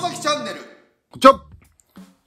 外崎チャンネル。じゃ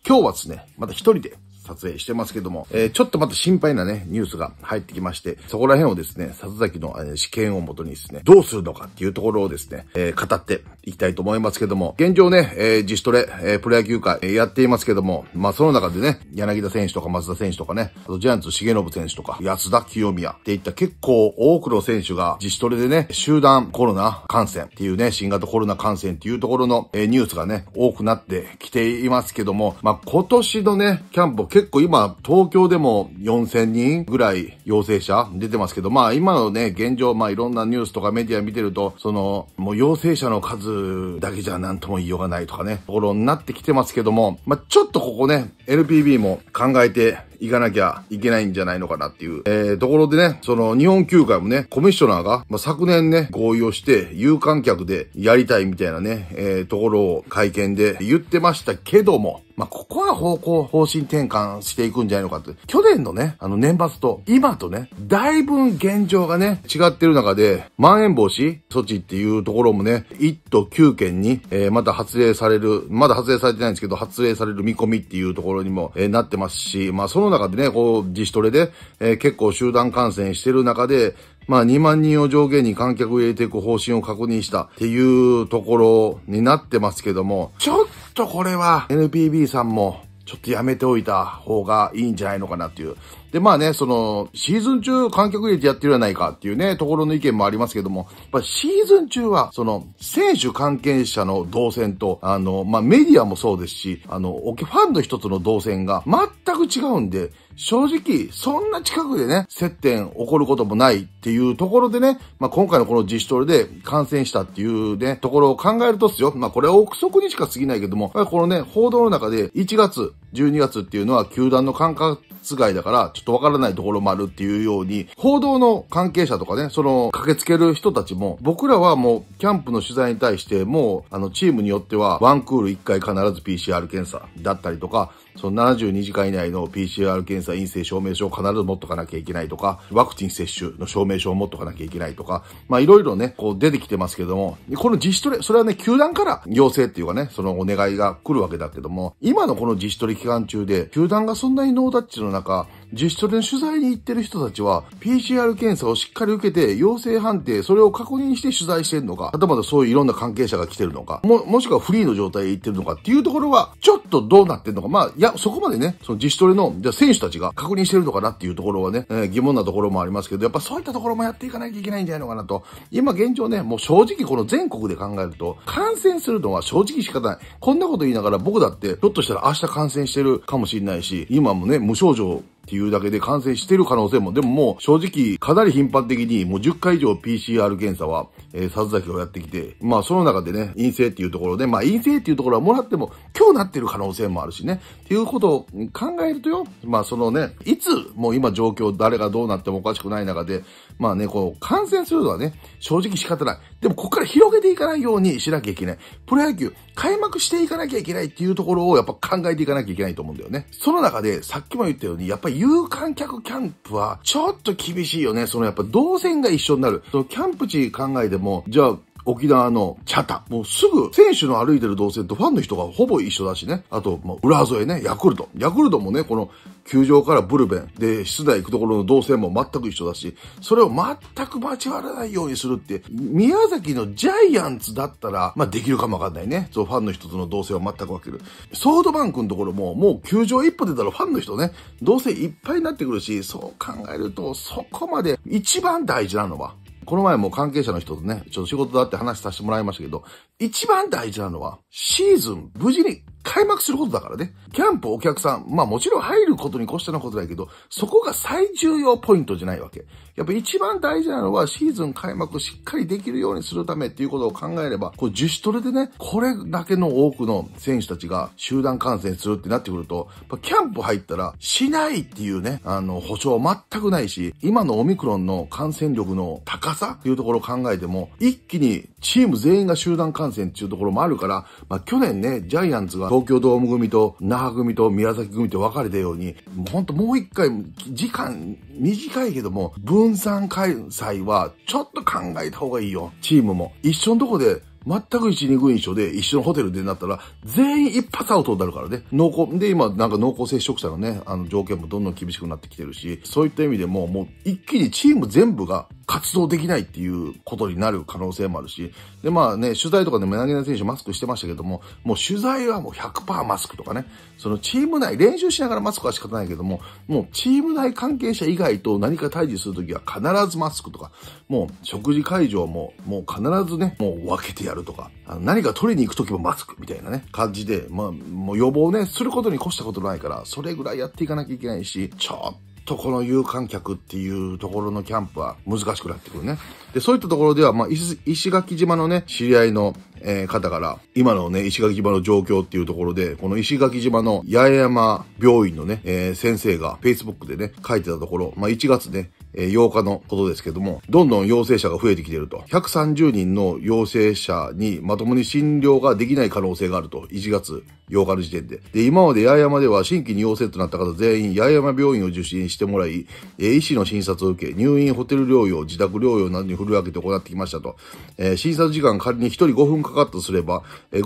今日はですね、また一人で撮影してますけども、えー、ちょっとまた心配なね、ニュースが入ってきまして、そこら辺をですね、里崎の、えー、試験をもとにですね、どうするのかっていうところをですね、えー、語っていきたいと思いますけども、現状ね、えー、自主トレ、えー、プロ野球界、えー、やっていますけども、まあその中でね、柳田選手とか松田選手とかね、あとジャイアンツ重信選手とか、安田清宮っていった結構多くの選手が自主トレでね、集団コロナ感染っていうね、新型コロナ感染っていうところの、えー、ニュースがね、多くなってきていますけども、まあ今年のね、キャンプを結結構今、東京でも4000人ぐらい陽性者出てますけど、まあ今のね、現状、まあいろんなニュースとかメディア見てると、その、もう陽性者の数だけじゃ何とも言いようがないとかね、ところになってきてますけども、まあちょっとここね、LPB も考えて行かなきゃいけないんじゃないのかなっていう、えー、ところでね、その日本球界もね、コミッショナーが、まあ、昨年ね、合意をして、有観客でやりたいみたいなね、えー、ところを会見で言ってましたけども、まあ、ここは方向、方針転換していくんじゃないのかって。去年のね、あの年末と今とね、だいぶ現状がね、違ってる中で、まん延防止措置っていうところもね、1都9県に、えー、また発令される、まだ発令されてないんですけど、発令される見込みっていうところにも、えー、なってますし、まあ、そのの中でね、こう、自主トレで、えー、結構集団感染してる中で、まあ2万人を上限に観客を入れていく方針を確認したっていうところになってますけども、ちょっとこれは NPB さんもちょっとやめておいた方がいいんじゃないのかなっていう。で、まあね、その、シーズン中観客入れてやってるじゃないかっていうね、ところの意見もありますけども、やっぱシーズン中は、その、選手関係者の動線と、あの、まあ、メディアもそうですし、あの、オケファンの一つの動線が全く違うんで、正直、そんな近くでね、接点起こることもないっていうところでね、まあ、今回のこの自主トレで感染したっていうね、ところを考えるとっすよ。まあ、これは憶測にしか過ぎないけども、このね、報道の中で1月、12月っていうのは球団の管轄外だから、ちょっとわからないところもあるっていうように、報道の関係者とかね、その駆けつける人たちも、僕らはもうキャンプの取材に対して、もう、あの、チームによっては、ワンクール1回必ず PCR 検査だったりとか、その72時間以内の PCR 検査陰性証明書を必ず持っとかなきゃいけないとか、ワクチン接種の証明書を持っとかなきゃいけないとか、まあいろいろね、こう出てきてますけども、この自主トレ、それはね、球団から要請っていうかね、そのお願いが来るわけだけども、今のこの自主トレ期間中で、球団がそんなにノータッチの中、自主トレの取材に行ってる人たちは、PCR 検査をしっかり受けて、陽性判定、それを確認して取材してるのか、はたまたそういういろんな関係者が来てるのか、も、もしくはフリーの状態で行ってるのかっていうところは、ちょっとどうなってんのか、まあ、いや、そこまでね、その自主トレの、じゃ選手たちが確認してるのかなっていうところはね、えー、疑問なところもありますけど、やっぱそういったところもやっていかなきゃいけないんじゃないのかなと。今現状ね、もう正直この全国で考えると、感染するのは正直仕方ない。こんなこと言いながら僕だって、ひょっとしたら明日感染してるかもしれないし、今もね、無症状っていうだけで感染してる可能性も、でももう正直かなり頻繁的にもう10回以上 PCR 検査は、えー、殺崎をやってきて、まあその中でね、陰性っていうところで、まあ陰性っていうところはもらっても今日なってる可能性もあるしね、っていうことを考えるとよ、まあそのね、いつもう今状況誰がどうなってもおかしくない中で、まあね、こう感染するのはね、正直仕方ない。でもここから広げていかないようにしなきゃいけない。プロ野球、開幕していかなきゃいけないっていうところをやっぱ考えていかなきゃいけないと思うんだよね。その中で、さっきも言ったように、やっぱり有観客キャンプは、ちょっと厳しいよね。そのやっぱ動線が一緒になる。そのキャンプ地考えても、じゃあ、沖縄のチャタ。もうすぐ、選手の歩いてる動線とファンの人がほぼ一緒だしね。あと、もう、裏添えね、ヤクルト。ヤクルトもね、この球場からブルペンで室内行くところの動線も全く一緒だし、それを全く間違わらないようにするって、宮崎のジャイアンツだったら、まあできるかもわかんないね。そう、ファンの人との動線を全く分ける。ソフトバンクのところも、もう球場一歩出たらファンの人ね、動線いっぱいになってくるし、そう考えると、そこまで一番大事なのは、この前も関係者の人とね、ちょっと仕事だって話させてもらいましたけど、一番大事なのは、シーズン無事に開幕することだからね。キャンプお客さん、まあもちろん入ることに越したのことだけど、そこが最重要ポイントじゃないわけ。やっぱ一番大事なのはシーズン開幕しっかりできるようにするためっていうことを考えれば、こう自主トレでね、これだけの多くの選手たちが集団感染するってなってくると、キャンプ入ったらしないっていうね、あの、保証全くないし、今のオミクロンの感染力の高さっていうところを考えても、一気にチーム全員が集団感染っていうところもあるから、まあ、去年ね、ジャイアンツが東京ドーム組と那覇組と宮崎組と分かれたように、ほんともう一回、時間短いけども、分散開催はちょっと考えた方がいいよ、チームも。一緒のとこで全く一、二軍一緒で、一緒のホテルでなったら、全員一発アウトになるからね。濃厚、で、今、なんか濃厚接触者のね、あの、条件もどんどん厳しくなってきてるし、そういった意味でも、もう一気にチーム全部が活動できないっていうことになる可能性もあるし、で、まあね、取材とかでも柳田選手マスクしてましたけども、もう取材はもう100%マスクとかね、そのチーム内、練習しながらマスクは仕方ないけども、もうチーム内関係者以外と何か対峙するときは必ずマスクとか、もう食事会場も、もう必ずね、もう分けてやるとか、あの何か取りに行くときもマスクみたいなね、感じで、まあ、もう予防ね、することに越したことないから、それぐらいやっていかなきゃいけないし、ちょっと、とこの有観客っていうところのキャンプは難しくなってくるね。で、そういったところでは、まあ、石垣島のね、知り合いの、えー、方から、今のね、石垣島の状況っていうところで、この石垣島の八重山病院のね、えー、先生が Facebook でね、書いてたところ、まあ、1月ね、えー、8日のことですけども、どんどん陽性者が増えてきていると。130人の陽性者にまともに診療ができない可能性があると。1月8日の時点で。で、今まで八重山では新規に陽性となった方全員八重山病院を受診してもらい、えー、医師の診察を受け、入院、ホテル療養、自宅療養などに振り分けて行ってきましたと。えー、診察時間仮に1人5分かかったとすれば、えー、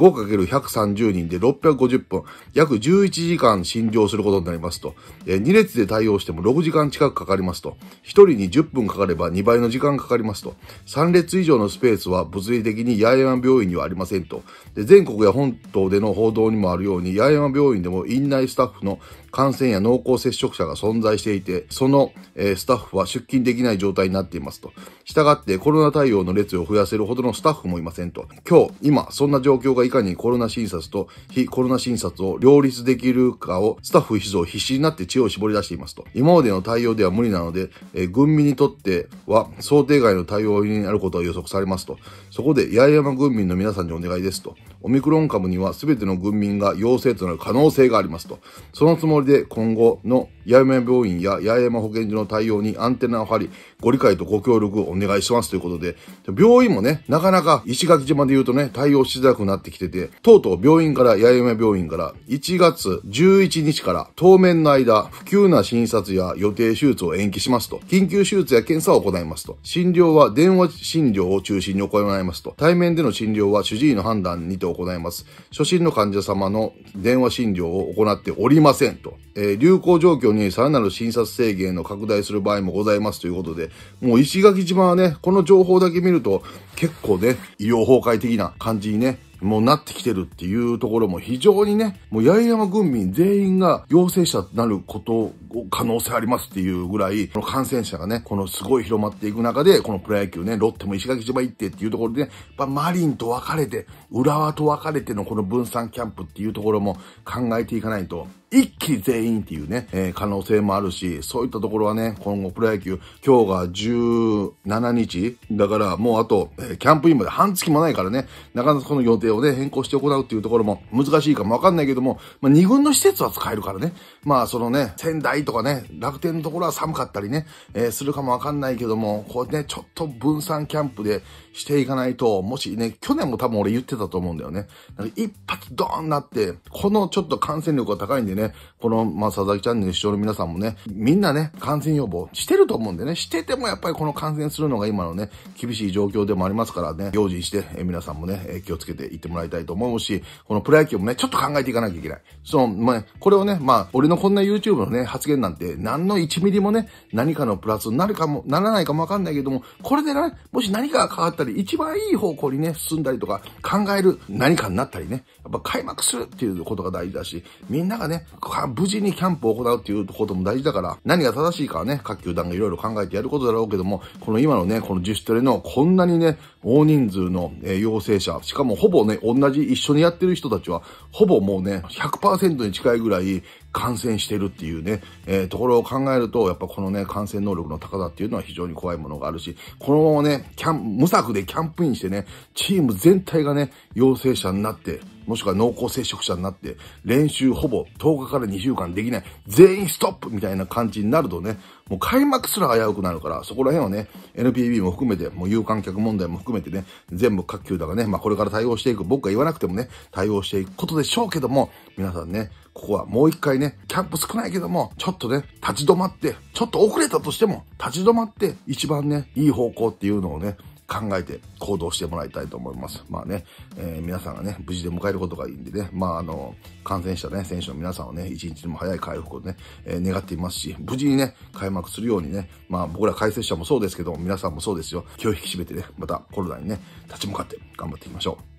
5×130 人で650分、約11時間診療することになりますと。えー、2列で対応しても6時間近くかかりますと。1人人に10分かかれば2倍の時間かかりますと。3列以上のスペースは物理的に八重山病院にはありませんと。で全国や本島での報道にもあるように、八重山病院でも院内スタッフの感染や濃厚接触者が存在していて、その、えー、スタッフは出勤できない状態になっていますと。したがってコロナ対応の列を増やせるほどのスタッフもいませんと。今日、今、そんな状況がいかにコロナ診察と非コロナ診察を両立できるかをスタッフ秘蔵必死になって知恵を絞り出していますと。今までの対応では無理なので、ええー、軍民にとっては想定外の対応になることが予測されますと。そこで、八重山軍民の皆さんにお願いですと。オミクロン株には全ての軍民が陽性となる可能性がありますと。そのつもりで今後の八重山病院や八重山保健所の対応にアンテナを張り、ご理解とご協力をお願いしますということで、病院もね、なかなか石垣島で言うとね、対応しづらくなってきてて、とうとう病院から、八重山病院から1月11日から当面の間、不急な診察や予定手術を延期しますと。緊急手術や検査を行いますと。診療は電話診療を中心に行いますと。対面での診療は主治医の判断にてを行います。初診の患者様の電話診療を行っておりませんと。えー、流行状況にさらなる診察制限の拡大する場合もございますということで、もう石垣島はね、この情報だけ見ると結構ね、医療崩壊的な感じにね、もうなってきてるっていうところも非常にね、もう八重山軍民全員が陽性者になること可能性ありますっていうぐらい、この感染者がね、このすごい広まっていく中で、このプロ野球ね、ロッテも石垣島行ってっていうところでね、やマリンと分かれて、浦和と分かれてのこの分散キャンプっていうところも考えていかないと、一気全員っていうね、えー、可能性もあるし、そういったところはね、今後プロ野球、今日が17日、だからもうあと、えー、キャンプインまで半月もないからね、なかなかこの予定をね、変更して行うっていうところも難しいかもわかんないけども、まあ、二軍の施設は使えるからね、まあそのね、仙台とかね、楽天のところは寒かったりね、えー、するかもわかんないけども、こうね、ちょっと分散キャンプでしていかないと、もしね、去年も多分俺言ってたと思うんだよね。なんか一発ドーンなって、このちょっと感染力が高いんでね、この、まあ、佐々木チャンネル視聴の皆さんもね、みんなね、感染予防してると思うんでね、しててもやっぱりこの感染するのが今のね、厳しい状況でもありますからね、用心して、え皆さんもね、え気をつけていってもらいたいと思うし、このプロ野球もね、ちょっと考えていかなきゃいけない。その、まあ、これをね、まあ、俺のこんな YouTube のね、発言件なんて何の1ミリもね、何かのプラスになるかも、ならないかもわかんないけども、これでね、もし何かが変わったり、一番いい方向にね、進んだりとか、考える何かになったりね、やっぱ開幕するっていうことが大事だし、みんながね、無事にキャンプを行うっていうことも大事だから、何が正しいかはね、各球団がいろいろ考えてやることだろうけども、この今のね、この自主トレのこんなにね、大人数の、え陽性者、しかもほぼね、同じ一緒にやってる人たちは、ほぼもうね、100%に近いぐらい感染してるっていうね、えー、ところを考えると、やっぱこのね、感染能力の高さっていうのは非常に怖いものがあるし、このままね、キャン、無策でキャンプインしてね、チーム全体がね、陽性者になって、もしくは濃厚接触者になって、練習ほぼ10日から2週間できない、全員ストップみたいな感じになるとね、もう開幕すら危うくなるから、そこら辺はね、NPB も含めて、もう有観客問題も含めてね、全部各球団がね、まあこれから対応していく、僕が言わなくてもね、対応していくことでしょうけども、皆さんね、ここはもう一回ね、キャンプ少ないけども、ちょっとね、立ち止まって、ちょっと遅れたとしても、立ち止まって、一番ね、いい方向っていうのをね、考えて行動してもらいたいと思います。まあね、えー、皆さんがね、無事で迎えることがいいんでね、まああの、感染したね、選手の皆さんをね、一日でも早い回復をね、えー、願っていますし、無事にね、開幕するようにね、まあ僕ら解説者もそうですけども、皆さんもそうですよ、気を引き締めてね、またコロナにね、立ち向かって頑張っていきましょう。